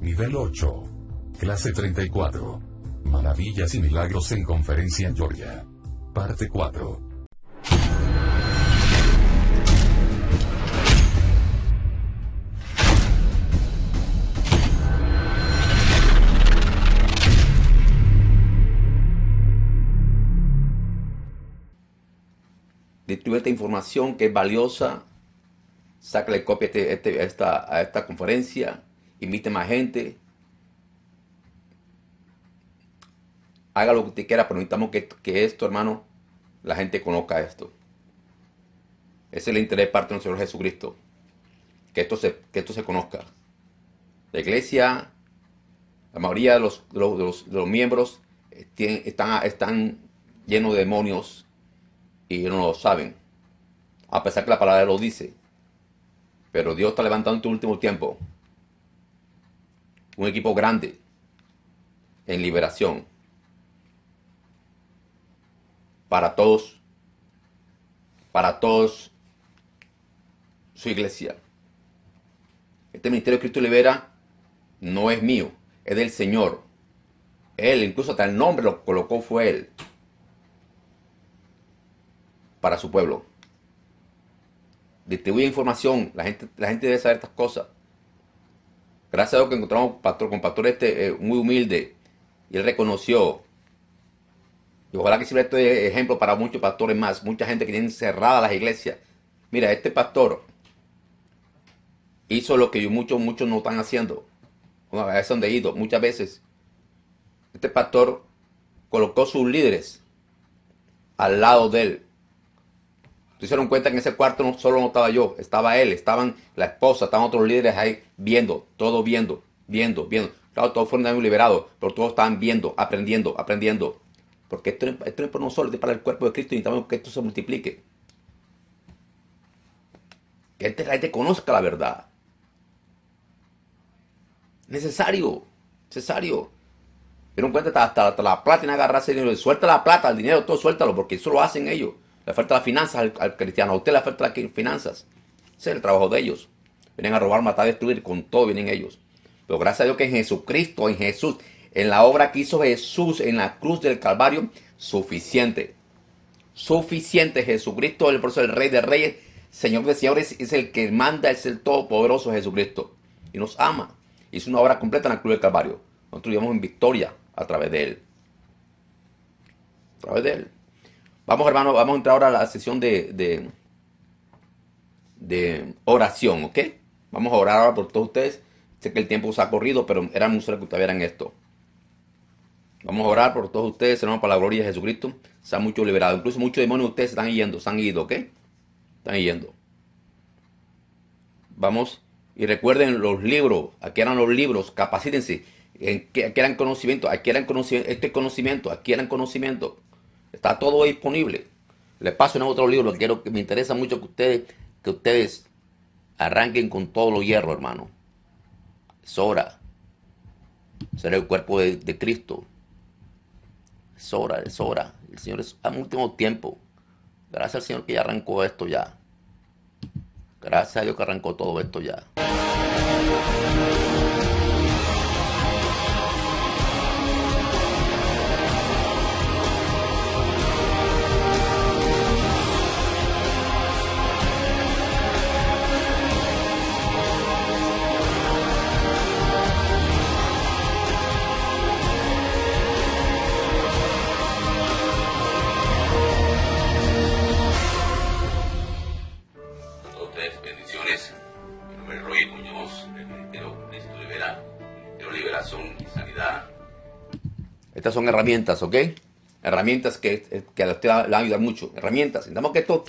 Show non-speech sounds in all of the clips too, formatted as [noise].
Nivel 8. Clase 34. Maravillas y milagros en Conferencia en Georgia. Parte 4. Distribuye esta información que es valiosa. Sácale copia este, esta, a esta conferencia invite más gente, haga lo que usted quiera, pero necesitamos que, esto, hermano, la gente conozca esto. Ese es el interés de parte del Señor Jesucristo. Que esto se, que esto se conozca. La iglesia, la mayoría de los, miembros eh, están, están llenos de demonios y no lo saben. A pesar que la palabra lo dice. Pero Dios está levantando en tu este último tiempo un equipo grande en liberación para todos, para todos su iglesia. Este ministerio de Cristo Libera no es mío, es del Señor. Él, incluso hasta el nombre lo colocó fue Él para su pueblo. Distribuye información, la gente, la gente debe saber estas cosas. Gracias a Dios que encontramos pastor, con pastor este, eh, muy humilde y él reconoció. Y ojalá que sirva este ejemplo para muchos pastores más, mucha gente que tiene cerradas las iglesias. Mira, este pastor hizo lo que muchos, muchos no están haciendo. A es han de ido muchas veces. Este pastor colocó sus líderes al lado de él se dieron cuenta que en ese cuarto no, solo no estaba yo, estaba él, estaban la esposa, estaban otros líderes ahí viendo, todo viendo, viendo, viendo. Claro, todos fueron liberados, pero todos estaban viendo, aprendiendo, aprendiendo. Porque esto, no es por nosotros, es para el cuerpo de Cristo y necesitamos que esto se multiplique. Que este, la te conozca la verdad. Necesario, necesario. Dieron cuenta hasta, la plata no agarrarse el dinero. Suelta la plata, el dinero, todo suéltalo, porque eso lo hacen ellos. Le falta las finanzas al, cristiano. A usted le falta las finanzas. Ese es el trabajo de ellos. Vienen a robar, matar, destruir. Con todo vienen ellos. Pero gracias a Dios que en Jesucristo, en Jesús, en la obra que hizo Jesús en la cruz del Calvario, suficiente. Suficiente. Jesucristo, el, el Rey de Reyes, Señor de Señores, es el que manda, es el Todopoderoso Jesucristo. Y nos ama. Hizo una obra completa en la cruz del Calvario. Nosotros vivimos en victoria a través de Él. A través de Él. Vamos, hermano, vamos a entrar ahora a la sesión de, de, oración, ¿ok? Vamos a orar ahora por todos ustedes. Sé que el tiempo se ha corrido, pero era muy que ustedes vieran esto. Vamos a orar por todos ustedes, hermano, para la gloria de Jesucristo. Se han mucho liberado. Incluso muchos demonios de ustedes están yendo, se han ido, ¿ok? Están yendo. Vamos. Y recuerden los libros, aquí eran los libros, capacítense. Eh, eran conocimiento, aquí eran conocimiento, este conocimiento, Aquí eran conocimiento. Está todo disponible. Les paso en otro libro. Quiero que me interesa mucho que ustedes, que ustedes arranquen con todo lo hierro, hermano. Es hora. Ser el cuerpo de, Cristo. Es hora, es hora. El Señor es a último tiempo. Gracias al Señor que ya arrancó esto ya. Gracias a Dios que arrancó todo esto ya. son herramientas, ¿ok? Herramientas que, eh, que a usted le van a ayudar mucho. Herramientas. Necesitamos que esto,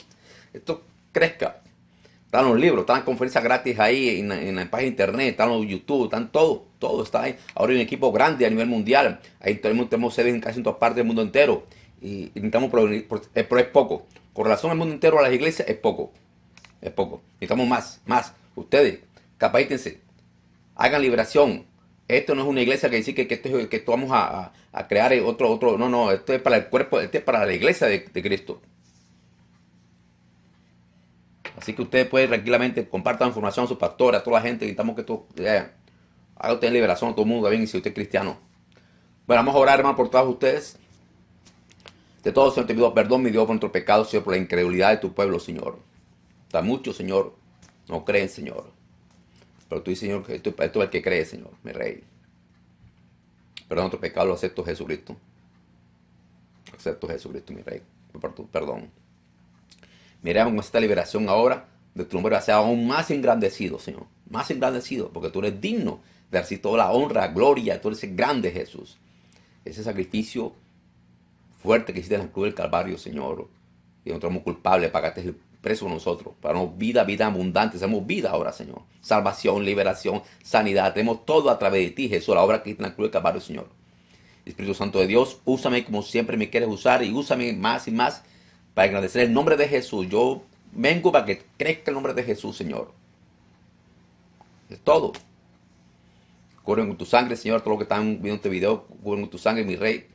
esto crezca. Están los libros, están las conferencias gratis ahí en, la página de internet, están los YouTube, están todo, todo está ahí. Ahora hay un equipo grande a nivel mundial. Ahí tenemos, tenemos sedes en casi en todas partes del mundo entero. Y, necesitamos necesitamos, eh, pero es poco. Con relación al mundo entero a las iglesias, es poco. Es poco. Necesitamos más, más. Ustedes, capacítense. Hagan liberación esto no es una iglesia que dice que, que, esto, que vamos a, crear otro, otro, no, no, esto es para el cuerpo, esto es para la iglesia de, Cristo. Así que ustedes pueden tranquilamente compartan información a su pastor, a toda la gente, necesitamos que tú haga usted liberación a todo el mundo, bien, si usted es cristiano. Bueno, vamos a orar, hermano, por todos ustedes. De todos, Señor, te pido perdón, mi Dios, por nuestro pecado, Señor, por la incredulidad de tu pueblo, Señor. Está mucho, Señor, no creen, Señor. Pero tú dices, Señor, esto, esto es el que cree, Señor, mi rey. Perdón otro pecado, lo acepto Jesucristo. Acepto Jesucristo, mi rey. Por tu perdón. Miremos con esta liberación ahora de tu nombre ser aún más engrandecido, Señor. Más engrandecido, porque tú eres digno de recibir toda la honra, gloria. Tú eres grande Jesús. Ese sacrificio fuerte que hiciste en el cruz del Calvario, Señor. Y nosotros somos culpables, pagaste el preso nosotros, para una vida, vida abundante, tenemos vida ahora, Señor. Salvación, liberación, sanidad, tenemos todo a través de ti, Jesús, la obra que en la cruz del Señor. Espíritu Santo de Dios, úsame como siempre me quieres usar y úsame más y más para agradecer el nombre de Jesús. Yo vengo para que crezca el nombre de Jesús, Señor. Es todo. corren con tu sangre, Señor, todo lo que están viendo este video, cubren con tu sangre, mi rey.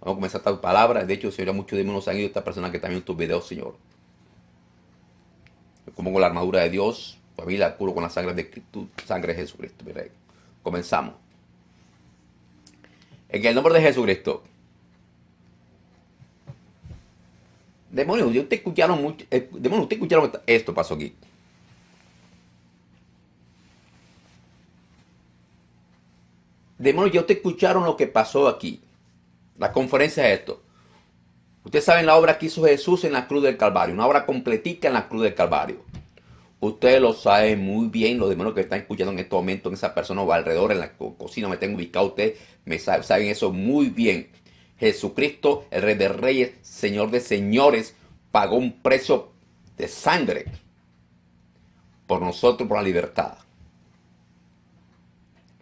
Vamos a comenzar esta palabra. De hecho, Señor, muchos de menos nos han ido esta persona que está viendo tus videos, Señor con la armadura de Dios, pues a mí curo con la sangre de Cristo, sangre de Jesucristo, Comenzamos. En el nombre de Jesucristo. Demonios, eh, ustedes escucharon mucho. demonios, ustedes escucharon esto pasó aquí. Demonios, yo te escucharon lo que pasó aquí. La conferencia es esto. Ustedes saben la obra que hizo Jesús en la cruz del Calvario, una obra completica en la cruz del Calvario. Ustedes lo saben muy bien, los demonios que están escuchando en este momento, en esa persona o alrededor, en la cocina, me tengo ubicado, ustedes me saben, saben eso muy bien. Jesucristo, el Rey de Reyes, Señor de Señores, pagó un precio de sangre por nosotros, por la libertad.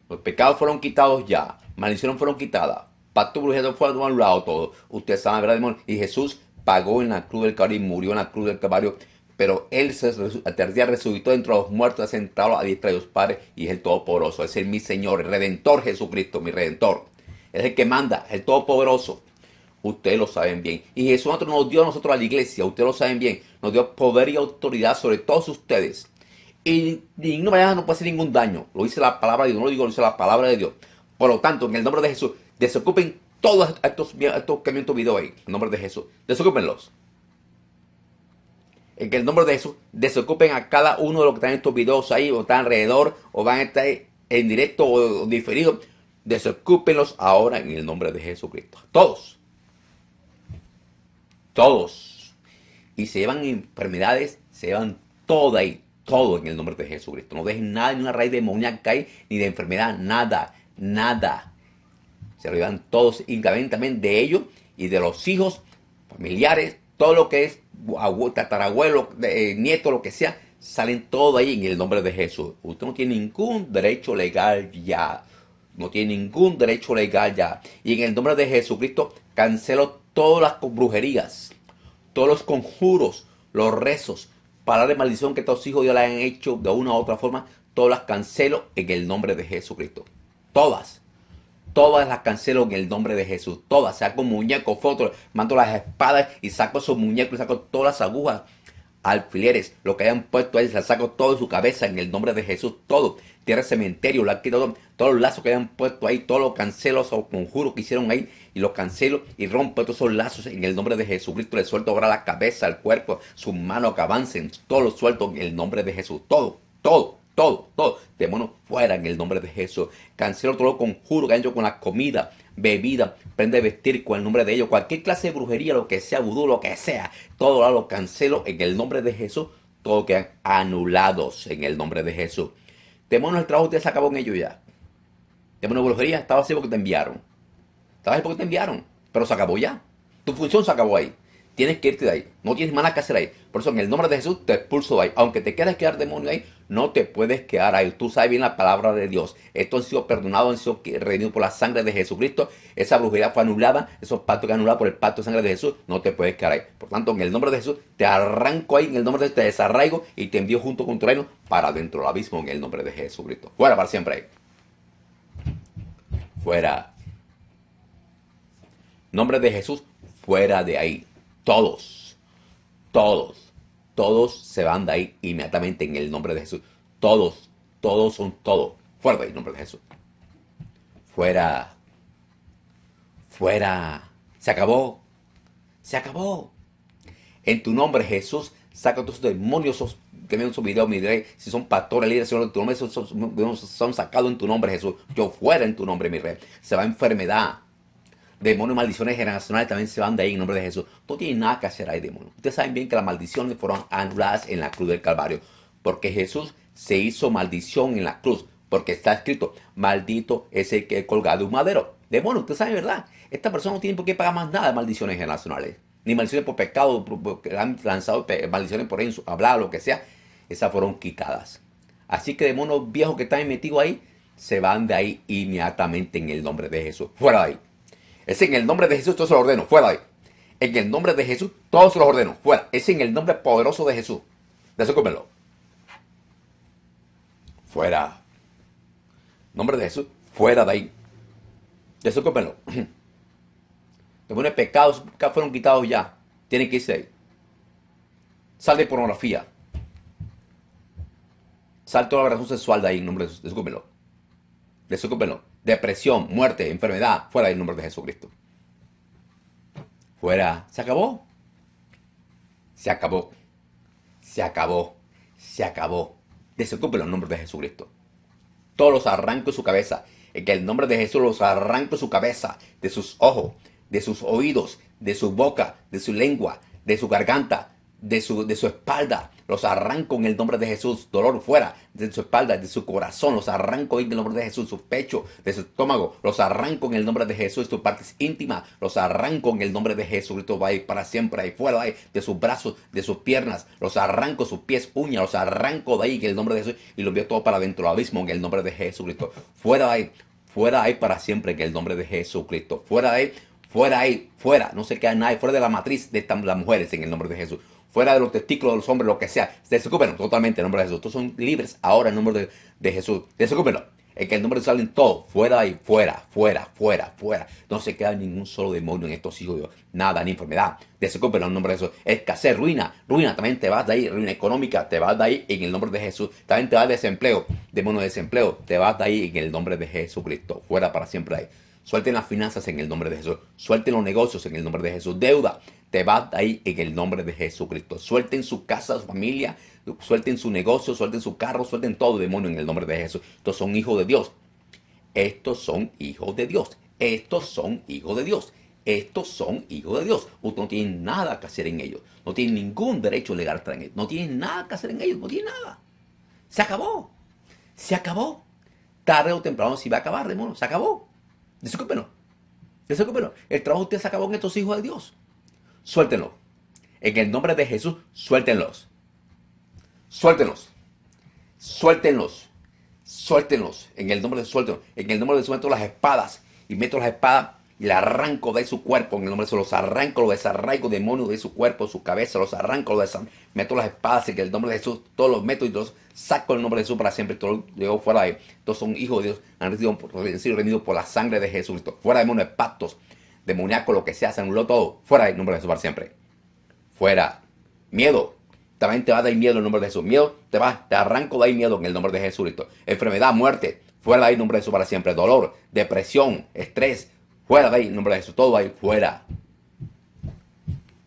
Los pecados fueron quitados ya, maldiciones fueron quitadas pastor brujero fue de un lado todo. Ustedes saben, ¿verdad, Y Jesús pagó en la cruz del Calvario y murió en la cruz del Calvario. Pero Él se, resucitó resucitó entre los muertos, sentado a diestra de los padres. y es el Todopoderoso. Es el mi Señor, el Redentor Jesucristo, mi Redentor. Es el que manda, el Todopoderoso. Ustedes lo saben bien. Y Jesús nos dio a nosotros a la iglesia, ustedes lo saben bien. Nos dio poder y autoridad sobre todos ustedes. Y ninguna manera no puede hacer ningún daño. Lo dice la palabra de Dios, no lo digo, lo dice la palabra de Dios. Por lo tanto, en el nombre de Jesús, Desocupen todos estos, estos videos video ahí, en nombre de Jesús. Desocupenlos En el nombre de Jesús, desocupen a cada uno de los que están en estos videos ahí, o están alrededor, o van a estar en directo o diferido. Desocúpenlos ahora en el nombre de Jesucristo. Todos. Todos. Y se llevan enfermedades, se llevan todo y todo en el nombre de Jesucristo. No dejen nada, ni una raíz demoníaca ahí, ni de enfermedad, nada, nada se todos de ellos y de los hijos, familiares, todo lo que es tatarabuelo, eh, nieto, lo que sea, salen todo ahí en el nombre de Jesús. Usted no tiene ningún derecho legal ya. No tiene ningún derecho legal ya. Y en el nombre de Jesucristo cancelo todas las brujerías, todos los conjuros, los rezos, palabras de maldición que estos hijos ya le han hecho de una u otra forma. Todas las cancelo en el nombre de Jesucristo. Todas. Todas las cancelo en el nombre de Jesús. Todas. Saco muñecos, fotos, mando las espadas y saco esos muñecos, saco todas las agujas, alfileres, lo que hayan puesto ahí, las saco todo su cabeza en el nombre de Jesús. Todo. Tierra cementerio, la quita, todos los lazos que hayan puesto ahí, todos los cancelos o conjuros que hicieron ahí, y los cancelo y rompo todos esos lazos en el nombre de Cristo Le suelto ahora la cabeza, el cuerpo, sus manos que avancen, todo suelto en el nombre de Jesús. Todo, todo todo, todo. Demonio fuera en el nombre de Jesús. Cancelo todo lo conjuro que han hecho con la comida, bebida, prende vestir con el nombre de ellos. Cualquier clase de brujería, lo que sea, vudú, lo que sea. Todo lo cancelo en el nombre de Jesús. Todo quedan anulados en el nombre de Jesús. Demonio, el trabajo usted se acabó en ellos ya. de brujería, estaba así porque te enviaron. Estaba así porque te enviaron. Pero se acabó ya. Tu función se acabó ahí tienes que irte de ahí. No tienes nada que hacer ahí. Por eso, en el nombre de Jesús, te expulso de ahí. Aunque te quieras quedar demonio ahí, no te puedes quedar ahí. Tú sabes bien la palabra de Dios. Esto han sido perdonados, han sido redimidos por la sangre de Jesucristo. Esa brujería fue anulada. Esos pactos que anulados por el pacto de sangre de Jesús. No te puedes quedar ahí. Por tanto, en el nombre de Jesús, te arranco ahí. En el nombre de Jesús, te desarraigo y te envío junto con tu reino para dentro del abismo. En el nombre de Jesucristo. Fuera para siempre ahí. Fuera. Nombre de Jesús, fuera de ahí. Todos. Todos todos se van de ahí inmediatamente en el nombre de Jesús. Todos, todos son todos. Fuera el nombre de Jesús. Fuera. Fuera. Se acabó. Se acabó. En tu nombre, Jesús, saca todos tus demonios, su video, mi rey. Si son pastores, líderes, Señor, en tu nombre, son sacados en tu nombre, Jesús. Yo fuera en tu nombre, mi rey. Se va enfermedad demonios maldiciones generacionales también se van de ahí en nombre de Jesús. No tiene nada que hacer ahí, demonios Ustedes saben bien que las maldiciones fueron anuladas en la cruz del Calvario, porque Jesús se hizo maldición en la cruz, porque está escrito, maldito es el que es colgado de un madero. demonios ustedes saben, ¿verdad? Esta persona no tiene por qué pagar más nada de maldiciones generacionales, ni maldiciones por pecado, porque han lanzado maldiciones por eso, hablar, lo que sea. Esas fueron quitadas. Así que demonios viejos que están metidos ahí, se van de ahí inmediatamente en el nombre de Jesús. Fuera de ahí. Es en el nombre de Jesús, todo se lo ordeno. Fuera de ahí. En el nombre de Jesús, todos se lo ordeno. Fuera. Es en el nombre poderoso de Jesús. Desocúpenlo. Fuera. Nombre de Jesús, fuera de ahí. eso Los [clears throat] buenos pecados que fueron quitados ya. Tienen que irse ahí. Sal de pornografía. Sal toda la relación sexual de ahí, nombre de Jesús. eso depresión, muerte, enfermedad, fuera del nombre de Jesucristo. Fuera, se acabó. Se acabó. Se acabó. Se acabó. desocupe los nombres de Jesucristo. Todos los arranco de su cabeza. En que el nombre de Jesús los arranco de su cabeza, de sus ojos, de sus oídos, de su boca, de su lengua, de su garganta, de su, de su espalda, los arranco en el nombre de Jesús. Dolor fuera de su espalda, de su corazón. Los arranco en el nombre de Jesús. Su pecho, de su estómago. Los arranco en el nombre de Jesús. Sus partes íntima. Los arranco en el nombre de Jesús. Va a ir para siempre ahí fuera. Ahí, de sus brazos, de sus piernas. Los arranco, sus pies, uñas. Los arranco de ahí en el nombre de Jesús. Y los vio todo para adentro abismo en el nombre de Jesucristo. Fuera ahí. Fuera ahí para siempre en el nombre de Jesucristo. Fuera ahí. Fuera ahí, fuera, no se queda nadie, fuera de la matriz de estas, las mujeres en el nombre de Jesús fuera de los testículos de los hombres, lo que sea, Desocúpelo totalmente en nombre de Jesús. Tú son libres ahora en nombre de, Jesús. Desocúpelo. En que el nombre de salen todos, fuera y fuera, fuera, fuera, fuera. No se queda ningún solo demonio en estos hijos de Dios. Nada, ni enfermedad. Desocúpelo en nombre de Jesús. Escasez, ruina, ruina, también te vas de ahí. Ruina económica, te vas de ahí en el nombre de Jesús. También te vas de desempleo, demonio de desempleo, te vas de ahí en el nombre de Jesucristo. Fuera para siempre ahí. Suelten las finanzas en el nombre de Jesús. Suelten los negocios en el nombre de Jesús. Deuda, te vas ahí en el nombre de Jesucristo. Suelten su casa, su familia, suelten su negocio, suelten su carro, suelten todo demonio en el nombre de Jesús. Estos son hijos de Dios. Estos son hijos de Dios. Estos son hijos de Dios. Estos son hijos de Dios. Usted no tiene nada que hacer en ellos. No tiene ningún derecho legal en ellos. No tiene nada que hacer en ellos. No tiene nada. Se acabó. Se acabó. Tarde o temprano se va a acabar, demonio. Se acabó. Desocúpenlo. El trabajo usted se acabó con estos hijos de Dios. suéltenos. En el nombre de Jesús, suéltenlos. Suéltenlos. Suéltenlos. Suéltenlos. En el nombre de suéltenlos. En el nombre de suelto las espadas. Y meto las espadas y la arranco de su cuerpo en el nombre de Jesús. Los arranco, los desarraigo, demonios de su cuerpo, su cabeza, los arranco, los desarraigo. Meto las espadas que el nombre de Jesús, todos los meto y los saco el nombre de Jesús para siempre. todo los fuera de Todos son hijos de Dios, han sido, por la sangre de Jesús, Fuera de demonios, de pactos, demoníacos, lo que sea, se anuló todo. Fuera el nombre de Jesús para siempre. Fuera. Miedo. También te va a dar miedo en el nombre de Jesús. Miedo, te va, te arranco de ahí miedo en el nombre de Jesús, Enfermedad, muerte, fuera de ahí nombre de Jesús para siempre. Dolor, depresión, estrés, Fuera de ahí, en nombre de Jesús, todo ahí, fuera.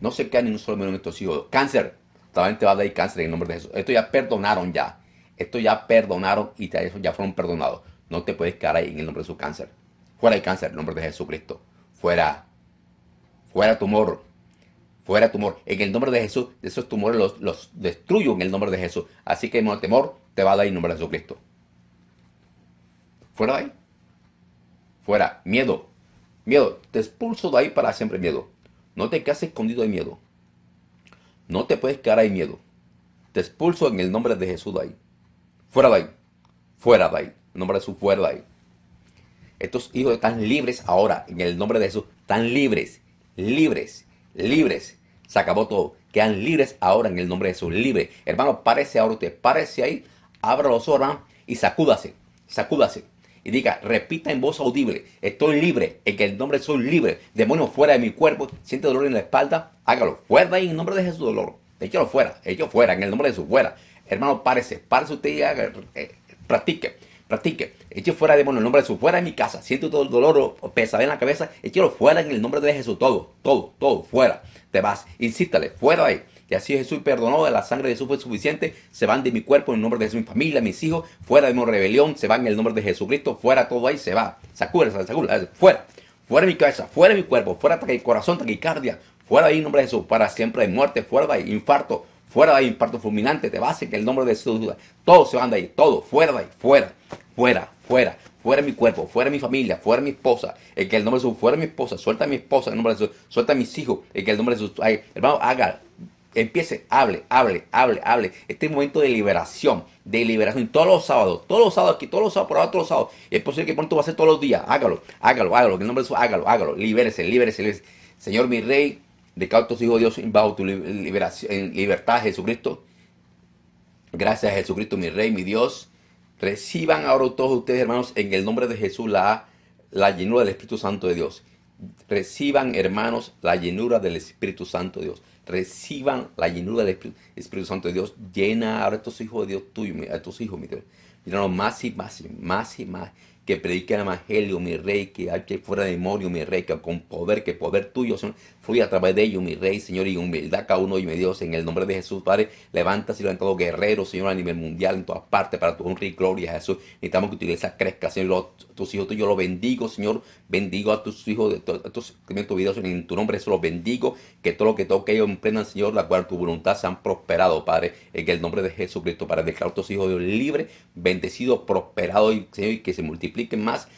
No se queda ni un solo estos hijos. Cáncer, también te va a dar cáncer en el nombre de Jesús. Esto ya perdonaron ya. Esto ya perdonaron y ya fueron perdonados. No te puedes quedar ahí en el nombre de su cáncer. Fuera de cáncer, en nombre de Jesucristo. Fuera. Fuera tumor. Fuera tumor. En el nombre de Jesús, esos tumores los, los destruyo en el nombre de Jesús. Así que el temor te va a dar en nombre de Jesucristo. Fuera de ahí. Fuera. Miedo. Miedo, te expulso de ahí para siempre miedo. No te quedes escondido de miedo. No te puedes quedar ahí miedo. Te expulso en el nombre de Jesús de ahí. Fuera de ahí. Fuera de ahí. En nombre de Jesús, fuera de ahí. Estos hijos están libres ahora. En el nombre de Jesús, están libres. Libres. Libres. Se acabó todo. Quedan libres ahora en el nombre de Jesús. Libre. Hermano, parece ahora usted. Párese ahí. Abra los ojos, Y sacúdase. Sacúdase y diga, repita en voz audible, estoy libre, en que el nombre soy libre, demonio fuera de mi cuerpo, siente dolor en la espalda, hágalo, fuera ahí en nombre de Jesús dolor, échalo fuera, échalo fuera, en el nombre de Jesús, fuera. Hermano, párese, párese usted y haga, eh, practique, practique, eche fuera demonio en el nombre de Jesús, fuera de mi casa, siento todo el dolor o en la cabeza, échalo fuera en el nombre de Jesús, todo, todo, todo, fuera, te vas, insístale, fuera de ahí y así Jesús perdonó, De la sangre de Jesús fue suficiente. Se van de mi cuerpo en el nombre de Jesús, mi familia, mis hijos, fuera de mi rebelión, se van en el nombre de Jesucristo, fuera todo ahí, se va. Sacúra, sacúdela, fuera. Fuera de mi cabeza, fuera de mi cuerpo, fuera de mi corazón, taquicardia, fuera de ahí en nombre de Jesús, para siempre de muerte, fuera de ahí, infarto, fuera de ahí, infarto fulminante, te vas que el nombre de Jesús. Todos se van de ahí, todo, fuera de ahí, fuera, fuera, fuera, fuera de mi cuerpo, fuera de mi familia, fuera mi esposa, En que el nombre de Jesús, fuera mi esposa, suelta a mi esposa el nombre de Jesús, suelta a mis hijos, en que el nombre de Jesús, hermano, haga empiece, hable, hable, hable, hable. Este es momento de liberación, de liberación. Todos los sábados, todos los sábados aquí, todos los sábados, ahora todos los sábados. es posible que pronto va a ser todos los días. Hágalo, hágalo, hágalo. En el nombre de Jesús, hágalo, hágalo. Libérese, libérese, Señor, mi rey, de cautos hijos de Dios, bajo tu liberación, en libertad, Jesucristo. Gracias, a Jesucristo, mi rey, mi Dios. Reciban ahora todos ustedes, hermanos, en el nombre de Jesús, la, la llenura del Espíritu Santo de Dios. Reciban, hermanos, la llenura del Espíritu Santo de Dios reciban la llenura del Espíritu, Santo de Dios, llena ahora a estos hijos de Dios tuyos, a estos hijos, mi Dios. Míranos más y más y más y más que predique el Evangelio, mi rey, que hay que fuera de demonio, mi rey, que con poder, que poder tuyo, Señor, fui a través de ellos, mi rey, Señor, y humildad cada uno y mi Dios, en el nombre de Jesús, Padre, levanta, lo en todo guerrero, Señor, a nivel mundial, en todas partes, para tu honra y gloria, Jesús, necesitamos que tu iglesia crezca, Señor, tus hijos, yo lo bendigo, Señor, bendigo a tus hijos, de tus tu vida, en tu nombre, eso los bendigo, que todo lo que toque ellos emprendan, Señor, la cual tu voluntad se han prosperado, Padre, en el nombre de Jesucristo, para dejar a tus hijos libres, bendecidos, prosperados, y, Señor, y que se multiplique que más,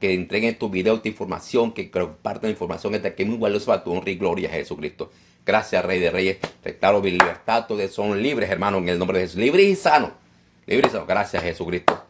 que entreguen tu video, tu información, que compartan información esta que muy valioso para tu honra y gloria a Jesucristo. Gracias, Rey de Reyes. Declaro mi libertad, todos son libres, hermanos, en el nombre de Jesús. Libres y sano Libres y sanos. Gracias, Jesucristo.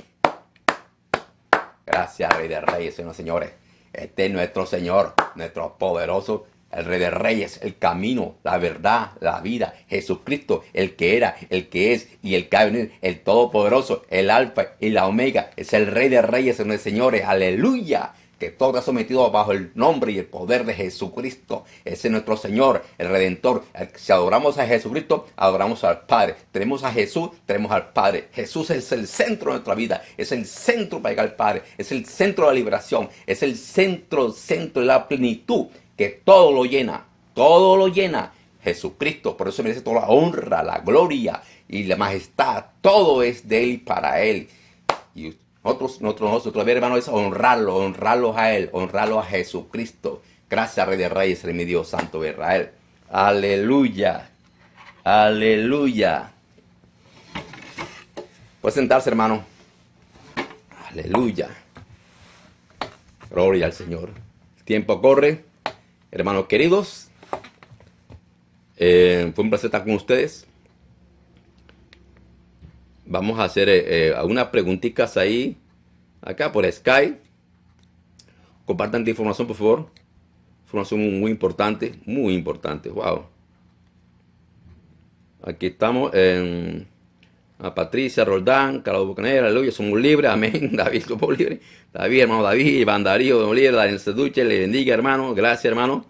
Gracias, Rey de Reyes, señores, señores. Este es nuestro Señor, nuestro poderoso el Rey de Reyes, el camino, la verdad, la vida, Jesucristo, el que era, el que es y el que ha venido, el Todopoderoso, el Alfa y la Omega, es el Rey de Reyes, señores, señores, aleluya. Que todo ha sometido bajo el nombre y el poder de Jesucristo. Ese es nuestro Señor, el Redentor. Si adoramos a Jesucristo, adoramos al Padre. Tenemos a Jesús, tenemos al Padre. Jesús es el centro de nuestra vida. Es el centro para llegar al Padre. Es el centro de la liberación. Es el centro, centro de la plenitud que todo lo llena, todo lo llena Jesucristo. Por eso merece toda la honra, la gloria y la majestad. Todo es de Él para Él. Y nosotros, nosotros, nosotros, hermano, es honrarlo, honrarlo a Él, honrarlo a Jesucristo. Gracias, Rey de Reyes, Rey mi Dios Santo de Israel. Aleluya. Aleluya. Puede sentarse, hermano. Aleluya. Gloria al Señor. El tiempo corre hermanos queridos. Eh, fue un placer estar con ustedes. Vamos a hacer eh, eh, algunas preguntitas ahí, acá por Skype. Compartan información, por favor. Información muy, muy importante, muy importante. Wow. Aquí estamos en a Patricia, Roldán, Carlos Bucanera, aleluya, somos libres, amén, [laughs] David, somos libres, David, hermano David, Iván Darío, somos libres, le bendiga, hermano, gracias, hermano,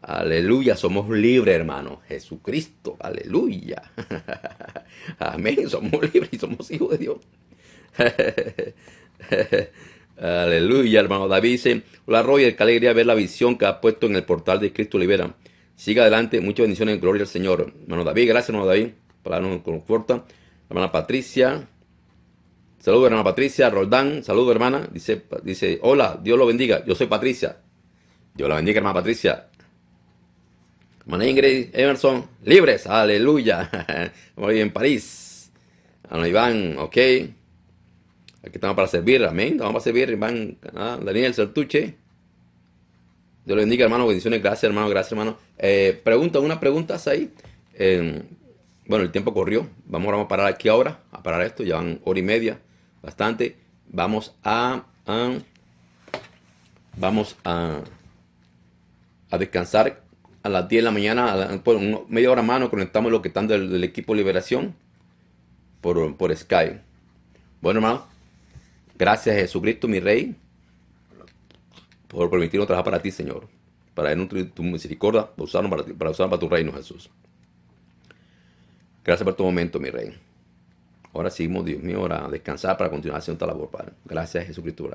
aleluya, somos libres, hermano, Jesucristo, aleluya, [laughs] amén, somos libres y somos hijos de Dios. [laughs] aleluya, hermano David dice, hola Roger, qué alegría ver la visión que ha puesto en el portal de Cristo Libera. Siga adelante, muchas bendiciones, gloria al Señor. Hermano David, gracias, hermano David, para no conforta hermana Patricia. Saludos, hermana Patricia. Roldán, saludos, hermana. Dice, dice, hola, Dios lo bendiga. Yo soy Patricia. Dios la bendiga, hermana Patricia. Hermana Ingrid Emerson, libres, aleluya. [laughs] Muy en París. Ana Iván, ok. Aquí estamos para servir, amén. Estamos para servir, Iván. Ah, Daniel Sertuche. Dios lo bendiga, hermano. Bendiciones, gracias, hermano. Gracias, hermano. Eh, pregunta, unas preguntas ahí. Eh, bueno, el tiempo corrió. Vamos, a parar aquí ahora, a parar esto. Ya van hora y media, bastante. Vamos a, vamos a, a descansar a las 10 de la mañana, pues, media hora más nos conectamos lo que están del, equipo Liberación por, por Skype. Bueno, hermano, gracias Jesucristo, mi Rey, por permitirnos trabajar para ti, Señor, para nutrir tu misericordia, para usarnos para, para, usarnos para tu reino, Jesús. Gracias por tu momento, mi rey. Ahora seguimos, Dios mío, ahora descansar para continuar haciendo esta labor, Padre. Gracias, Jesucristo.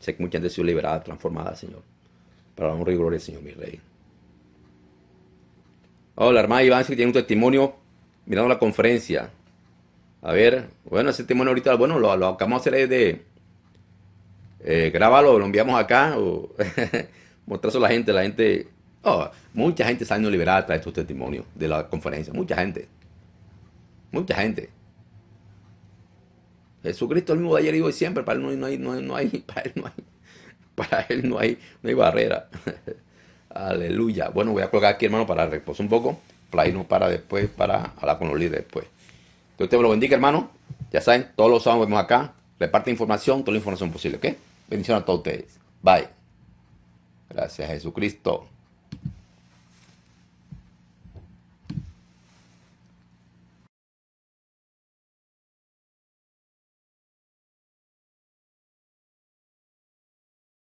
Sé que mucha gente ha sido liberada, transformada, Señor. Para la honra y gloria, Señor, mi rey. Hola, hermana Iván, si tiene un testimonio mirando la conferencia. A ver, bueno, ese testimonio ahorita, bueno, lo, acabamos de hacer de. Eh, grábalo, lo enviamos acá, o [laughs] a la gente, la gente. Oh, mucha gente saliendo liberada tras estos testimonios de la conferencia, mucha gente. Mucha gente. Jesucristo el mismo de ayer y hoy siempre, para él no hay, no para él no hay, no hay, barrera. [laughs] Aleluya. Bueno, voy a colgar aquí, hermano, para reposar un poco, para irnos para después, para hablar con los líderes después. Que usted me lo bendiga, hermano. Ya saben, todos los sábados vemos acá. Reparte información, toda la información posible, ¿ok? Bendición a todos ustedes. Bye. Gracias, Jesucristo.